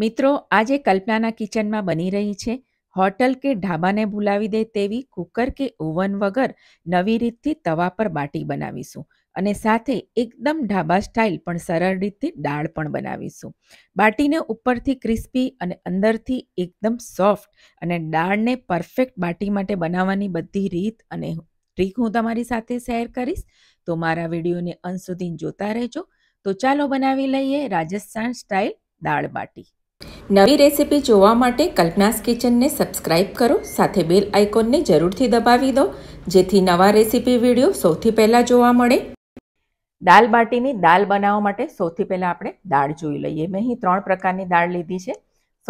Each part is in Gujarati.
મિત્રો આજે કલ્પનાના કિચનમાં બની રહી છે હોટલ કે ઢાબાને ભૂલાવી દે તેવી કુકર કે ઓવન વગર નવી રીતથી તવા પર બાટી બનાવીશું અને સાથે એકદમ ઢાબા સ્ટાઇલ પણ સરળ રીતથી દાળ પણ બનાવીશું બાટીને ઉપરથી ક્રિસ્પી અને અંદરથી એકદમ સોફ્ટ અને દાળને પરફેક્ટ બાટી માટે બનાવવાની બધી રીત અને ટ્રીક હું તમારી સાથે શેર કરીશ તો મારા વિડીયોને અંત સુધી જોતા રહેજો તો ચાલો બનાવી લઈએ રાજસ્થાન સ્ટાઇલ દાળ બાટી નવી રેસિપી જોવા માટે કલ્પનાસ કિચનને સબસ્ક્રાઈબ કરો સાથે બેલ આઇકોનને જરૂરથી દબાવી દો જેથી નવા રેસિપી વિડીયો સૌથી પહેલાં જોવા મળે દાલ બાટીની દાલ બનાવવા માટે સૌથી પહેલાં આપણે દાળ જોઈ લઈએ મેં અહીં ત્રણ પ્રકારની દાળ લીધી છે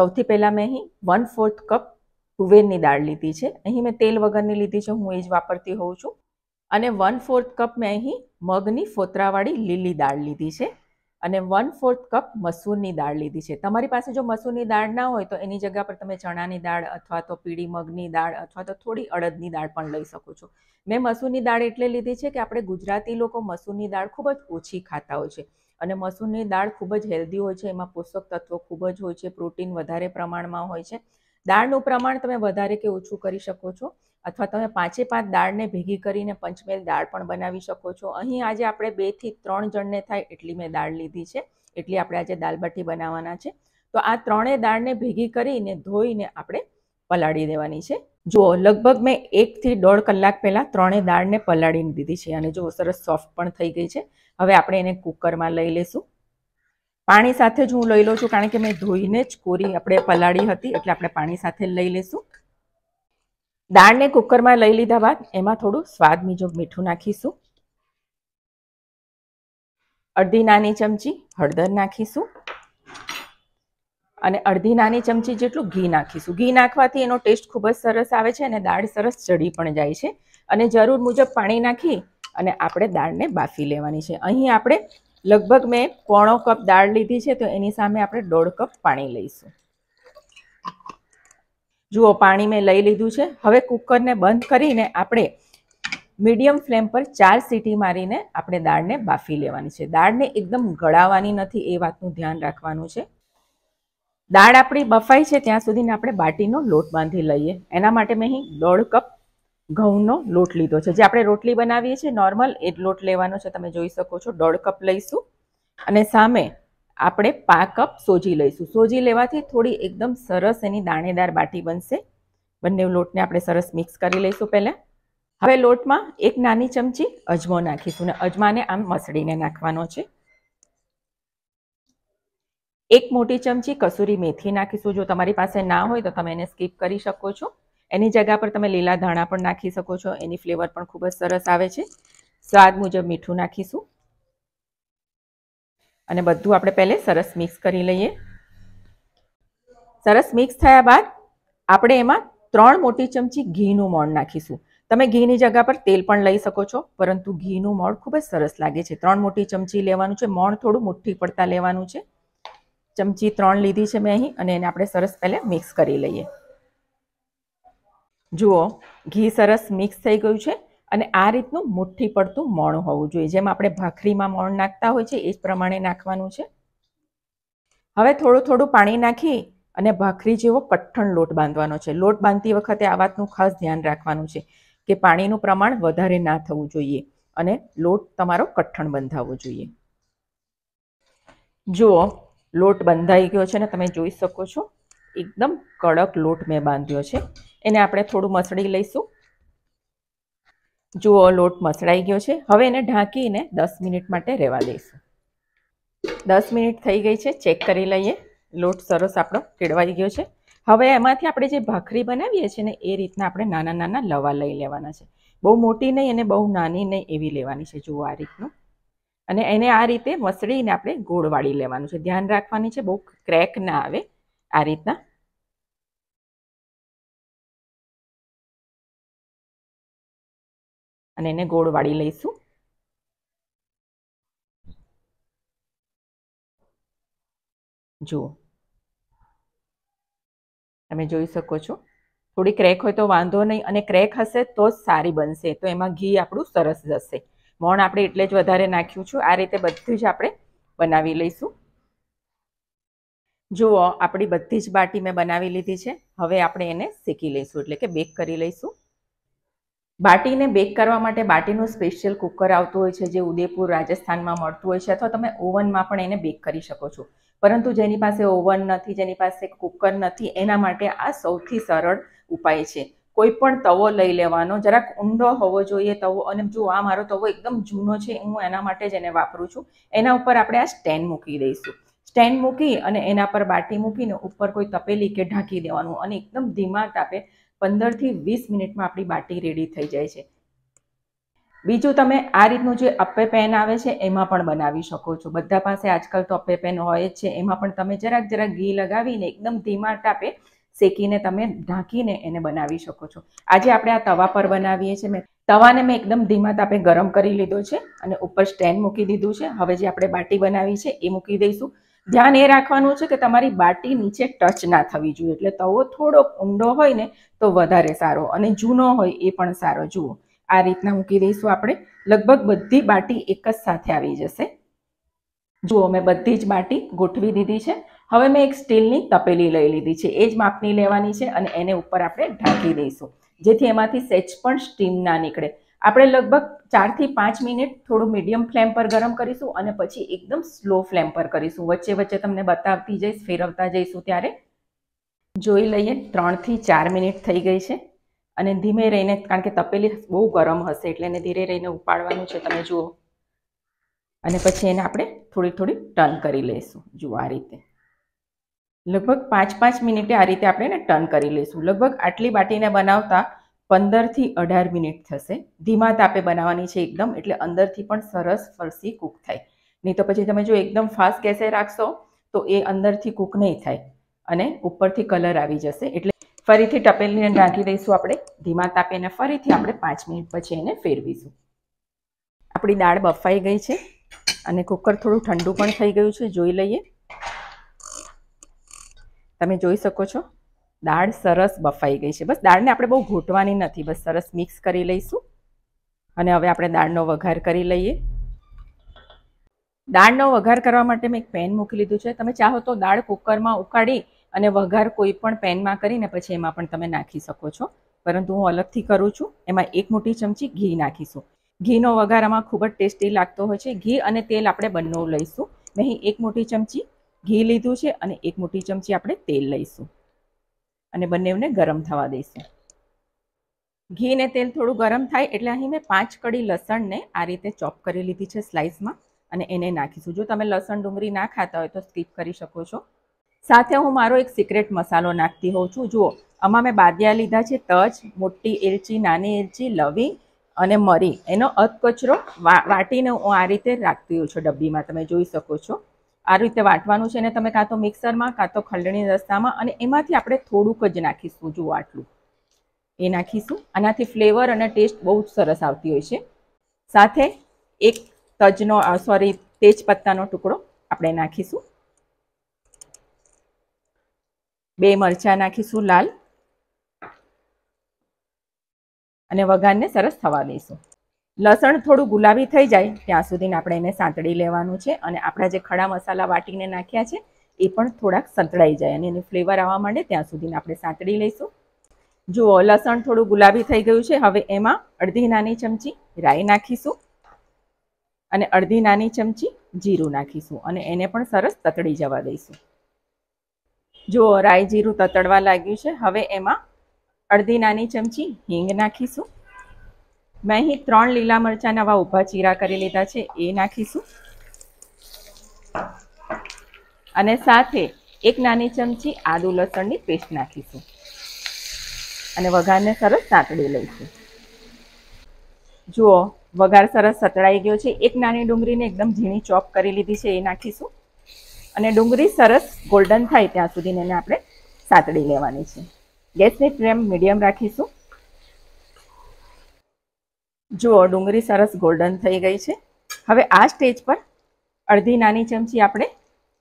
સૌથી પહેલાં મેં અહીં વન ફોર્થ કપ કુવેરની દાળ લીધી છે અહીં મેં તેલ વગરની લીધી છે હું એ જ વાપરતી હોઉં છું અને વન ફોર્થ કપ મેં અહીં મગની ફોતરાવાળી લીલી દાળ લીધી છે અને વન ફોર્થ કપ મસૂરની દાળ લીધી છે તમારી પાસે જો મસૂરની દાળ ના હોય તો એની જગ્યા પર તમે ચણાની દાળ અથવા તો પીળી મગની દાળ અથવા તો થોડી અડદની દાળ પણ લઈ શકો છો મેં મસૂરની દાળ એટલે લીધી છે કે આપણે ગુજરાતી લોકો મસૂરની દાળ ખૂબ જ ઓછી ખાતા હોય છે અને મસૂરની દાળ ખૂબ જ હેલ્ધી હોય છે એમાં પોષક તત્વો ખૂબ જ હોય છે પ્રોટીન વધારે પ્રમાણમાં હોય છે દાળનું પ્રમાણ તમે વધારે કે ઓછું કરી શકો છો અથવા તમે પાંચે પાંચ દાળને ભેગી કરીને પંચમેલ દાળ પણ બનાવી શકો છો અહીં આજે આપણે બેથી ત્રણ જણને થાય એટલી મેં દાળ લીધી છે એટલી આપણે આજે દાલબાટી બનાવવાના છે તો આ ત્રણેય દાળને ભેગી કરીને ધોઈને આપણે પલાળી દેવાની છે જુઓ લગભગ મેં એકથી દોઢ કલાક પહેલાં ત્રણેય દાળને પલાળીને દીધી છે અને જુઓ સરસ સોફ્ટ પણ થઈ ગઈ છે હવે આપણે એને કુકરમાં લઈ લઈશું પાણી સાથે જ હું લઈ લઉં છું કારણ કે મેં ધોઈને જ કોરી આપણે પલાળી હતી એટલે આપણે પાણી સાથે લઈ લઈશું દાળને કુકરમાં લઈ લીધા બાદ એમાં થોડું સ્વાદ મુજબ મીઠું નાખીશું અડધી નાની ચમચી હળદર નાખીશું અને અડધી નાની ચમચી જેટલું ઘી નાખીશું ઘી નાખવાથી એનો ટેસ્ટ ખૂબ જ સરસ આવે છે અને દાળ સરસ ચડી પણ જાય છે અને જરૂર મુજબ પાણી નાખી અને આપણે દાળને બાફી લેવાની છે અહીં આપણે લગભગ મેં પોણો કપ દાળ લીધી છે તો એની સામે આપણે દોઢ કપ પાણી લઈશું જુઓ પાણી મેં લઈ લીધું છે હવે કુકરને બંધ કરીને આપણે મીડિયમ ફ્લેમ પર ચાર સીટી મારીને આપણે દાળને બાફી લેવાની છે દાળને એકદમ ગળાવાની નથી એ વાતનું ધ્યાન રાખવાનું છે દાળ આપણી બફાઈ છે ત્યાં સુધીને આપણે બાટીનો લોટ બાંધી લઈએ એના માટે મેં અહીં દોઢ કપ ઘઉંનો લોટ લીધો છે જે આપણે રોટલી બનાવીએ છીએ નોર્મલ એ લોટ લેવાનો છે તમે જોઈ શકો છો દોઢ કપ લઈશું અને સામે આપણે પા કપ સોજી લઈશું સોજી લેવાથી થોડી એકદમ સરસ એની દાણેદાર બાટી બનશે બંને લોટને આપણે સરસ મિક્સ કરી લઈશું પહેલાં હવે લોટમાં એક નાની ચમચી અજમો નાખીશું ને અજમાને આમ મસળીને નાખવાનો છે એક મોટી ચમચી કસૂરી મેથી નાખીશું જો તમારી પાસે ના હોય તો તમે એને સ્કીપ કરી શકો છો એની જગ્યા પર તમે લીલા ધાણા પણ નાખી શકો છો એની ફ્લેવર પણ ખૂબ જ સરસ આવે છે સ્વાદ મુજબ મીઠું નાખીશું અને બધું આપણે પહેલે સરસ મિક્સ કરી લઈએ સરસ મિક્સ થયા બાદ આપણે એમાં ત્રણ મોટી ચમચી ઘીનું મોણ નાખીશું તમે ઘીની જગ્યા પર તેલ પણ લઈ શકો છો પરંતુ ઘીનું મોણ ખૂબ જ સરસ લાગે છે ત્રણ મોટી ચમચી લેવાનું છે મોણ થોડું મુઠ્ઠી પડતા લેવાનું છે ચમચી ત્રણ લીધી છે મેં અહીં અને એને આપણે સરસ પહેલાં મિક્સ કરી લઈએ જુઓ ઘી સરસ મિક્સ થઈ ગયું છે અને આ રીતનું મુઠ્ઠી પડતું મોણ હોવું જોઈએ જેમ આપણે ભાખરીમાં મોણ નાખતા હોય છે એ જ પ્રમાણે નાખવાનું છે હવે થોડું થોડું પાણી નાખી અને ભાખરી જેવો કઠણ લોટ બાંધવાનો છે લોટ બાંધતી વખતે આ વાતનું ખાસ ધ્યાન રાખવાનું છે કે પાણીનું પ્રમાણ વધારે ના થવું જોઈએ અને લોટ તમારો કઠણ બંધાવવો જોઈએ જુઓ લોટ બંધાઈ ગયો છે ને તમે જોઈ શકો છો એકદમ કડક લોટ મેં બાંધ્યો છે એને આપણે થોડું મસળી લઈશું જુઓ લોટ મસળાઈ ગયો છે હવે એને ઢાંકીને દસ મિનિટ માટે રહેવા દઈશું દસ મિનિટ થઈ ગઈ છે ચેક કરી લઈએ લોટ સરસ આપણો કેળવાઈ ગયો છે હવે એમાંથી આપણે જે ભાખરી બનાવીએ છીએ ને એ રીતના આપણે નાના નાના લવા લઈ લેવાના છે બહુ મોટી નહીં અને બહુ નાની નહીં એવી લેવાની છે જુઓ આ રીતનું અને એને આ રીતે મસળીને આપણે ગોળ વાળી લેવાનું છે ધ્યાન રાખવાની છે બહુ ક્રેક ના આવે આ રીતના અને એને ગોળ વાળી લઈશું જુઓ તમે જોઈ શકો છો થોડી ક્રેક હોય તો વાંધો નહીં અને ક્રેક હશે તો જ સારી બનશે તો એમાં ઘી આપણું સરસ જશે મોણ આપણે એટલે જ વધારે નાખ્યું છું આ રીતે બધું જ આપણે બનાવી લઈશું જુઓ આપણી બધી જ બાટી મેં બનાવી લીધી છે હવે આપણે એને શીખી લઈશું એટલે કે બેક કરી લઈશું બાટીને બેક કરવા માટે બાટીનું સ્પેશિયલ કુકર આવતું હોય છે જે ઉદયપુર રાજસ્થાનમાં મળતું હોય છે અથવા તમે ઓવનમાં પણ એને બેક કરી શકો છો પરંતુ જેની પાસે ઓવન નથી જેની પાસે કુકર નથી એના માટે આ સૌથી સરળ ઉપાય છે કોઈ પણ તવો લઈ લેવાનો જરાક ઊંડો હોવો જોઈએ તવો અને જો આ મારો તવો એકદમ જૂનો છે હું એના માટે જ એને વાપરું છું એના ઉપર આપણે આ સ્ટેન્ડ મૂકી દઈશું સ્ટેન્ડ મૂકી અને એના પર બાટી મૂકીને ઉપર કોઈ તપેલી કે ઢાંકી દેવાનું અને એકદમ ધીમા તાપે પંદરથી વીસ મિનિટમાં આપણી બાટી રેડી થઈ જાય છે બીજું તમે આ રીતનું જે અપ્પે પેન આવે છે એમાં પણ બનાવી શકો છો બધા પાસે આજકાલ તો અપ્પે પેન હોય જ છે એમાં પણ તમે જરાક જરાક ઘી લગાવીને એકદમ ધીમા તાપે શેકીને તમે ઢાંકીને એને બનાવી શકો છો આજે આપણે આ તવા પર બનાવીએ છીએ મેં તવાને મેં એકદમ ધીમા તાપે ગરમ કરી લીધો છે અને ઉપર સ્ટેન્ડ મૂકી દીધું છે હવે જે આપણે બાટી બનાવી છે એ મૂકી દઈશું ધ્યાન એ રાખવાનું છે કે તમારી બાટી નીચે ટચ ના થવી જોઈએ એટલે તવો થોડોક ઊંડો હોય ને તો વધારે સારો અને જૂનો હોય એ પણ સારો જુઓ આ રીતના મૂકી દઈશું આપણે લગભગ બધી બાટી એક જ સાથે આવી જશે જુઓ મેં બધી જ બાટી ગોઠવી દીધી છે હવે મેં એક સ્ટીલની તપેલી લઈ લીધી છે એ જ માપની લેવાની છે અને એને ઉપર આપણે ઢાંકી દઈશું જેથી એમાંથી સેચ પણ સ્ટીમ ના નીકળે આપણે લગભગ ચારથી પાંચ મિનિટ થોડું મીડિયમ ફ્લેમ પર ગરમ કરીશું અને પછી એકદમ સ્લો ફ્લેમ પર કરીશું વચ્ચે વચ્ચે તમને બતાવતી જઈશ ફેરવતા જઈશું ત્યારે જોઈ લઈએ ત્રણથી ચાર મિનિટ થઈ ગઈ છે અને ધીમે રહીને કારણ કે તપેલી બહુ ગરમ હશે એટલે એને ધીરે રહીને ઉપાડવાનું છે તમે જુઓ અને પછી એને આપણે થોડી થોડી ટર્ન કરી લઈશું જુઓ આ રીતે લગભગ પાંચ પાંચ મિનિટે આ રીતે આપણે એને ટર્ન કરી લઈશું લગભગ આટલી બાટીને બનાવતા પંદરથી અઢાર મિનિટ થશે ધીમા તાપે બનાવવાની છે એકદમ એટલે અંદરથી પણ સરસ ફરસી કૂક થાય નહીં તો પછી તમે જો એકદમ ફાસ્ટ ગેસે રાખશો તો એ અંદરથી કૂક નહીં થાય અને ઉપરથી કલર આવી જશે એટલે ફરીથી ટપેલીને ઢાંકી દઈશું આપણે ધીમા તાપે અને ફરીથી આપણે પાંચ મિનિટ પછી એને ફેરવીશું આપણી દાળ બફાઈ ગઈ છે અને કુકર થોડું ઠંડુ પણ થઈ ગયું છે જોઈ લઈએ તમે જોઈ શકો છો દાળ સરસ બફાઈ ગઈ છે બસ દાળને આપણે બહુ ઘોટવાની નથી બસ સરસ મિક્સ કરી લઈશું અને હવે આપણે દાળનો વઘાર કરી લઈએ દાળનો વઘાર કરવા માટે મેં એક પેન મૂકી લીધું છે તમે ચાહો તો દાળ કુકરમાં ઉકાળી અને વઘાર કોઈ પણ પેનમાં કરીને પછી એમાં પણ તમે નાખી શકો છો પરંતુ હું અલગથી કરું છું એમાં એક મોટી ચમચી ઘી નાખીશું ઘીનો વઘાર આમાં ખૂબ જ ટેસ્ટી લાગતો હોય છે ઘી અને તેલ આપણે બંને લઈશું મેં એક મોટી ચમચી ઘી લીધું છે અને એક મોટી ચમચી આપણે તેલ લઈશું અને બંનેવને ગરમ થવા દઈશું ઘીને તેલ થોડું ગરમ થાય એટલે અહીં મેં પાંચ કડી લસણને આ રીતે ચોપ કરી લીધી છે સ્લાઇસમાં અને એને નાખીશું જો તમે લસણ ડુંગળી ના ખાતા હોય તો સ્કીપ કરી શકો છો સાથે હું મારો એક સિક્રેટ મસાલો નાખતી હોઉં છું જુઓ આમાં મેં બાદિયા લીધા છે તજ મોટી એલચી નાની એલચી લવિંગ અને મરી એનો અધકચરો વાટીને હું આ રીતે રાખતી હોઉં છું ડબ્બીમાં તમે જોઈ શકો છો આ રીતે વાટવાનું છે ને તમે કાં તો મિક્સરમાં કાં તો ખંડણી રસ્તામાં અને એમાંથી આપણે થોડુંક જ નાખીશું જુઓ આટલું એ નાખીશું આનાથી ફ્લેવર અને ટેસ્ટ બહુ જ સરસ આવતી હોય છે સાથે એક તજનો સોરી તેજપત્તાનો ટુકડો આપણે નાખીશું બે મરચાં નાખીશું લાલ અને વઘારને સરસ થવા દઈશું લસણ થોડું ગુલાબી થઈ જાય ત્યાં સુધી આપણે એને સાંતળી લેવાનું છે અને આપણા જે ખડા મસાલા વાટીને નાખ્યા છે એ પણ થોડાક સંતળાઈ જાય અને એનું ફ્લેવર આવવા માંડે ત્યાં સુધી આપણે સાંતળી લઈશું જુઓ લસણ થોડું ગુલાબી થઈ ગયું છે હવે એમાં અડધી નાની ચમચી રાઈ નાખીશું અને અડધી નાની ચમચી જીરું નાખીશું અને એને પણ સરસ તતડી જવા દઈશું જુઓ રાઈ જીરું તતડવા લાગ્યું છે હવે એમાં અડધી નાની ચમચી હિંગ નાખીશું મેં અહીં ત્રણ લીલા મરચાંના નવા ઊભા ચીરા કરી લીધા છે એ નાખીશું અને સાથે એક નાની ચમચી આદુ લસણની પેસ્ટ નાખીશું અને વઘારને સરસ સાતડી લઈશું જુઓ વઘાર સરસ સતળાઈ ગયો છે એક નાની ડુંગળીને એકદમ ઝીણી ચોપ કરી લીધી છે એ નાખીશું અને ડુંગળી સરસ ગોલ્ડન થાય ત્યાં સુધીને એને આપણે સાતડી લેવાની છે ગેસની ફ્લેમ મીડિયમ રાખીશું જુઓ ડુંગળી સરસ ગોલ્ડન થઈ ગઈ છે હવે આ સ્ટેજ પર અડધી નાની ચમચી આપણે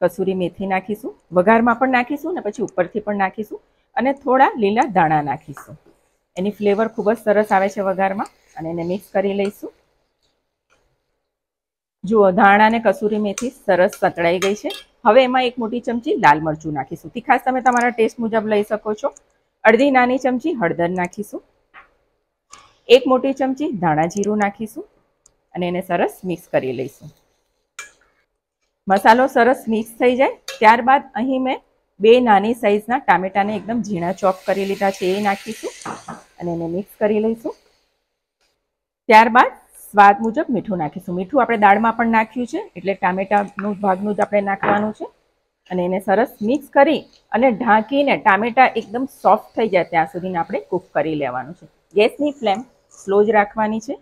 કસૂરી મેથી નાખીશું વઘારમાં પણ નાખીશું ને પછી ઉપરથી પણ નાખીશું અને થોડા લીલા દાણા નાખીશું એની ફ્લેવર ખૂબ જ સરસ આવે છે વઘારમાં અને એને મિક્સ કરી લઈશું જુઓ ધાણા અને કસૂરી મેથી સરસ સતળાઈ ગઈ છે હવે એમાં એક મોટી ચમચી લાલ મરચું નાખીશું તીખાસ તમે તમારા ટેસ્ટ મુજબ લઈ શકો છો અડધી નાની ચમચી હળદર નાખીશું એક મોટી ચમચી ધાણા જીરું નાખીશું અને એને સરસ મિક્સ કરી લઈશું મસાલો સરસ મિક્સ થઈ જાય ત્યારબાદ અહીં મેં બે નાની સાઇઝના ટામેટાને એકદમ ઝીણા ચોપ કરી લીધા છે એ નાખીશું અને એને મિક્સ કરી લઈશું ત્યારબાદ સ્વાદ મુજબ મીઠું નાખીશું મીઠું આપણે દાળમાં પણ નાખ્યું છે એટલે ટામેટાનું ભાગનું જ આપણે નાખવાનું છે અને એને સરસ મિક્સ કરી અને ઢાંકીને ટામેટા એકદમ સોફ્ટ થઈ જાય ત્યાં સુધીને આપણે કૂક કરી લેવાનું છે ગેસની ફ્લેમ સ્લો જ રાખવાની છે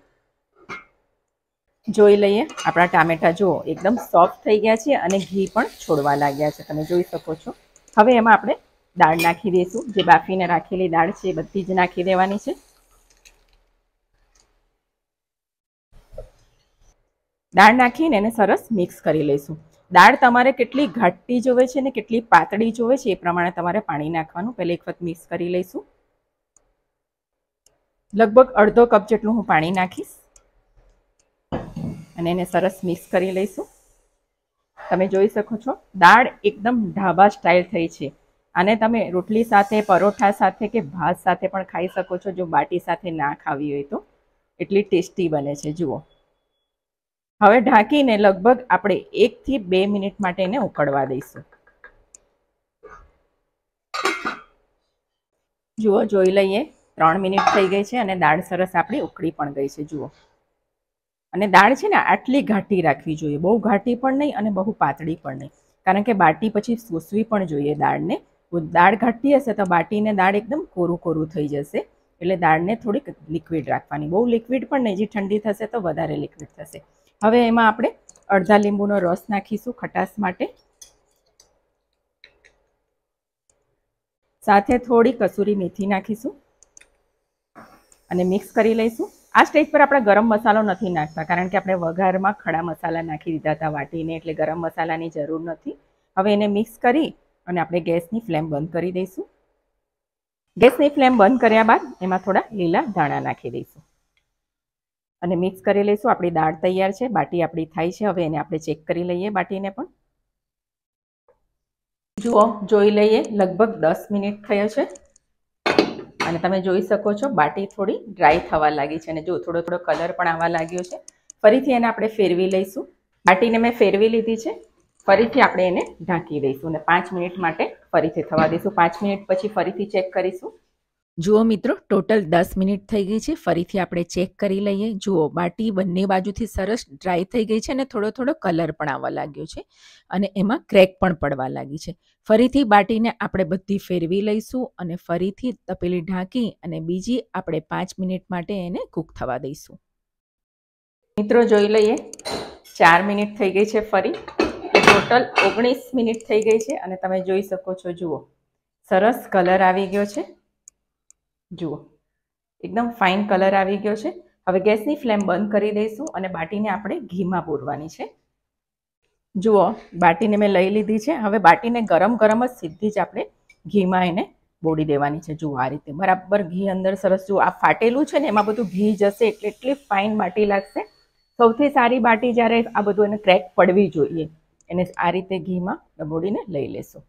જોઈ લઈએ આપણા ટામેટા જુઓ એકદમ સોફ્ટ થઈ ગયા છે અને ઘી પણ છોડવા લાગ્યા છે તમે જોઈ શકો છો હવે એમાં આપણે દાળ નાખી દઈશું જે બાફીને રાખેલી દાળ છે એ બધી જ નાખી દેવાની છે દાળ નાખીને એને સરસ મિક્સ કરી લઈશું દાળ તમારે કેટલી ઘાટી જોવે છે ને કેટલી પાતળી જોવે છે એ પ્રમાણે તમારે પાણી નાખવાનું પહેલે એક વખત મિક્સ કરી લઈશું લગભગ અડધો કપ જેટલું હું પાણી નાખીશ અને એને સરસ મિક્સ કરી લઈશું તમે જોઈ શકો છો દાળ એકદમ ઢાબા સ્ટાઇલ થઈ છે અને તમે રોટલી સાથે પરોઠા સાથે કે ભાત સાથે પણ ખાઈ શકો છો જો બાટી સાથે ના ખાવી હોય તો એટલી ટેસ્ટી બને છે જુઓ હવે ઢાંકીને લગભગ આપણે એકથી બે મિનિટ માટે એને ઉકળવા દઈશું જુઓ જોઈ લઈએ ત્રણ મિનિટ થઈ ગઈ છે અને દાળ સરસ આપણી ઉકળી પણ ગઈ છે જુઓ અને દાળ છે ને આટલી ઘાટી રાખવી જોઈએ બહુ ઘાટી પણ નહીં અને બહુ પાતળી પણ નહીં કારણ કે બાટી પછી સૂસવી પણ જોઈએ દાળને દાળ ઘાટી હશે તો બાટીને દાળ એકદમ કોરું કોરું થઈ જશે એટલે દાળને થોડીક લિક્વિડ રાખવાની બહુ લિક્વિડ પણ નહીં જે ઠંડી થશે તો વધારે લિક્વિડ થશે હવે એમાં આપણે અડધા લીંબુનો રસ નાખીશું ખટાશ માટે સાથે થોડી કસૂરી મેથી નાખીશું અને મિક્સ કરી લઈશું આ સ્ટેજ પર આપણે ગરમ મસાલો નથી નાખતા કારણ કે આપણે વઘારમાં ખડા મસાલા નાખી દીધા હતા વાટીને એટલે ગરમ મસાલાની જરૂર નથી હવે એને મિક્સ કરી અને આપણે ગેસની ફ્લેમ બંધ કરી દઈશું ગેસની ફ્લેમ બંધ કર્યા બાદ એમાં થોડા લીલા ધાણા નાખી દઈશું અને મિક્સ કરી લઈશું આપણી દાળ તૈયાર છે બાટી આપણી થાય છે હવે એને આપણે ચેક કરી લઈએ બાટીને પણ જુઓ જોઈ લઈએ લગભગ દસ મિનિટ થયો છે અને તમે જોઈ શકો છો બાટી થોડી ડ્રાય થવા લાગી છે અને જો થોડો થોડો કલર પણ આવવા લાગ્યો છે ફરીથી એને આપણે ફેરવી લઈશું બાટીને મેં ફેરવી લીધી છે ફરીથી આપણે એને ઢાંકી દઈશું અને પાંચ મિનિટ માટે ફરીથી થવા દઈશું પાંચ મિનિટ પછી ફરીથી ચેક કરીશું જુઓ મિત્રો ટોટલ દસ મિનિટ થઈ ગઈ છે ફરીથી આપણે ચેક કરી લઈએ જુઓ બાટી બંને બાજુથી સરસ ડ્રાય થઈ ગઈ છે અને થોડો થોડો કલર પણ આવવા લાગ્યો છે અને એમાં ક્રેક પણ પડવા લાગી છે ફરીથી બાટીને આપણે બધી ફેરવી લઈશું અને ફરીથી તપેલી ઢાંકી અને બીજી આપણે પાંચ મિનિટ માટે એને કૂક થવા દઈશું મિત્રો જોઈ લઈએ ચાર મિનિટ થઈ ગઈ છે ફરી ટોટલ ઓગણીસ મિનિટ થઈ ગઈ છે અને તમે જોઈ શકો છો જુઓ સરસ કલર આવી ગયો છે જુઓ એકદમ ફાઇન કલર આવી ગયો છે હવે ગેસની ફ્લેમ બંધ કરી દઈશું અને બાટીને આપણે ઘીમાં પૂરવાની છે જુઓ બાટીને મેં લઈ લીધી છે હવે બાટીને ગરમ ગરમ જ સીધી જ આપણે ઘીમાં એને બોળી દેવાની છે જુઓ આ રીતે બરાબર ઘી અંદર સરસ જુઓ આ ફાટેલું છે ને એમાં બધું ઘી જશે એટલે એટલી ફાઇન બાટી લાગશે સૌથી સારી બાટી જ્યારે આ બધું એને ક્રેક પડવી જોઈએ એને આ રીતે ઘીમાં ડબોડીને લઈ લેશું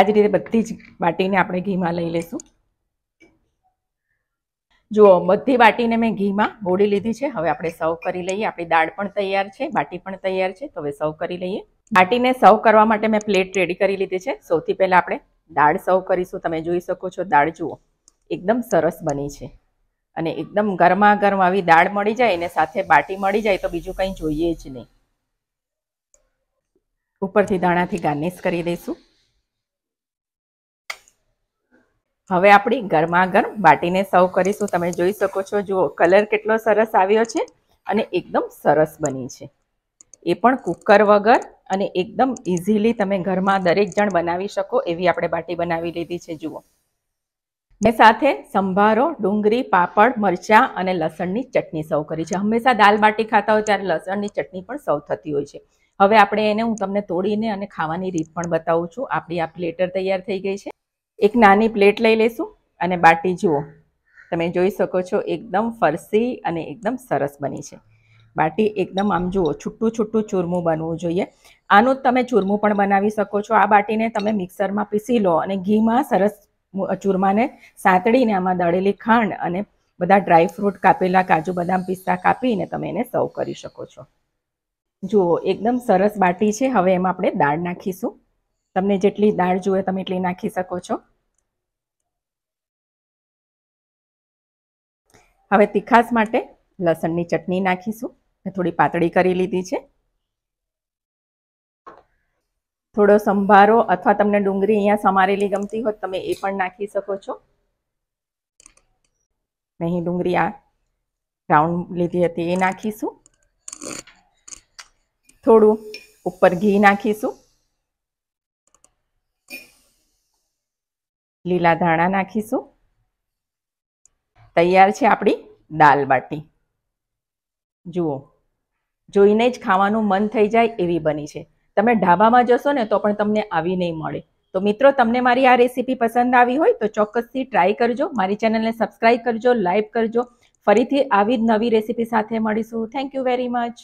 આજ રીતે બધી જ વાટીને આપણે ઘીમાં લઈ લઈશું જુઓ બધી વાટીને મેં ઘીમાં બોળી લીધી છે હવે આપણે સર્વ કરી લઈએ આપણી દાળ પણ તૈયાર છે બાટી પણ તૈયાર છે તો હવે સર્વ કરી લઈએ બાટીને સર્વ કરવા માટે મેં પ્લેટ રેડી કરી લીધી છે સૌથી પહેલાં આપણે દાળ સર્વ કરીશું તમે જોઈ શકો છો દાળ જુઓ એકદમ સરસ બની છે અને એકદમ ગરમા ગરમ આવી દાળ મળી જાય અને સાથે બાટી મળી જાય તો બીજું કંઈ જોઈએ જ નહીં ઉપરથી દાણાથી ગાર્નિશ કરી દઈશું હવે આપણી ગરમ બાટીને સર્વ કરીશું તમે જોઈ શકો છો જુઓ કલર કેટલો સરસ આવ્યો છે અને એકદમ સરસ બની છે એ પણ કુકર વગર અને એકદમ ઇઝીલી તમે ઘરમાં દરેક જણ બનાવી શકો એવી આપણે બાટી બનાવી લીધી છે જુઓ મેં સાથે સંભારો ડુંગળી પાપડ મરચાં અને લસણની ચટણી સર્વ કરી છે હંમેશા દાલ બાટી ખાતા હોય ત્યારે લસણની ચટણી પણ સર્વ થતી હોય છે હવે આપણે એને હું તમને તોડીને અને ખાવાની રીત પણ બતાવું છું આપણી આ પ્લેટર તૈયાર થઈ ગઈ છે એક નાની પ્લેટ લઈ લઈશું અને બાટી જુઓ તમે જોઈ શકો છો એકદમ ફરસી અને એકદમ સરસ બની છે બાટી એકદમ આમ જુઓ છૂટું છૂટું ચૂરમું બનવું જોઈએ આનું તમે ચૂરમું પણ બનાવી શકો છો આ બાટીને તમે મિક્સરમાં પીસી લો અને ઘીમાં સરસ ચૂરમાને સાંતળીને આમાં દળેલી ખાંડ અને બધા ડ્રાયફ્રૂટ કાપેલા કાજુ બદામ પિસ્તા કાપીને તમે એને સર્વ કરી શકો છો જુઓ એકદમ સરસ બાટી છે હવે એમાં આપણે દાળ નાખીશું તમને જેટલી દાળ જોઈએ તમે એટલી નાખી શકો છો હવે તીખાસ માટે લસણની ચટણી નાખીશું મેં થોડી પાતળી કરી લીધી છે થોડો સંભારો અથવા તમને ડુંગળી અહીંયા સમારેલી ગમતી હોય તમે એ પણ નાખી શકો છો અહીં ડુંગળી આ રાઉન્ડ લીધી હતી એ નાખીશું થોડું ઉપર ઘી નાખીશું લીલા ધાણા નાખીશું તૈયાર છે આપણી દાલ બાટી જુઓ જોઈને જ ખાવાનું મન થઈ જાય એવી બની છે તમે ઢાબામાં જશો ને તો પણ તમને આવી નહીં મળે તો મિત્રો તમને મારી આ રેસીપી પસંદ આવી હોય તો ચોક્કસથી ટ્રાય કરજો મારી ચેનલને સબસ્ક્રાઈબ કરજો લાઈક કરજો ફરીથી આવી જ નવી રેસીપી સાથે મળીશું થેન્ક યુ વેરી મચ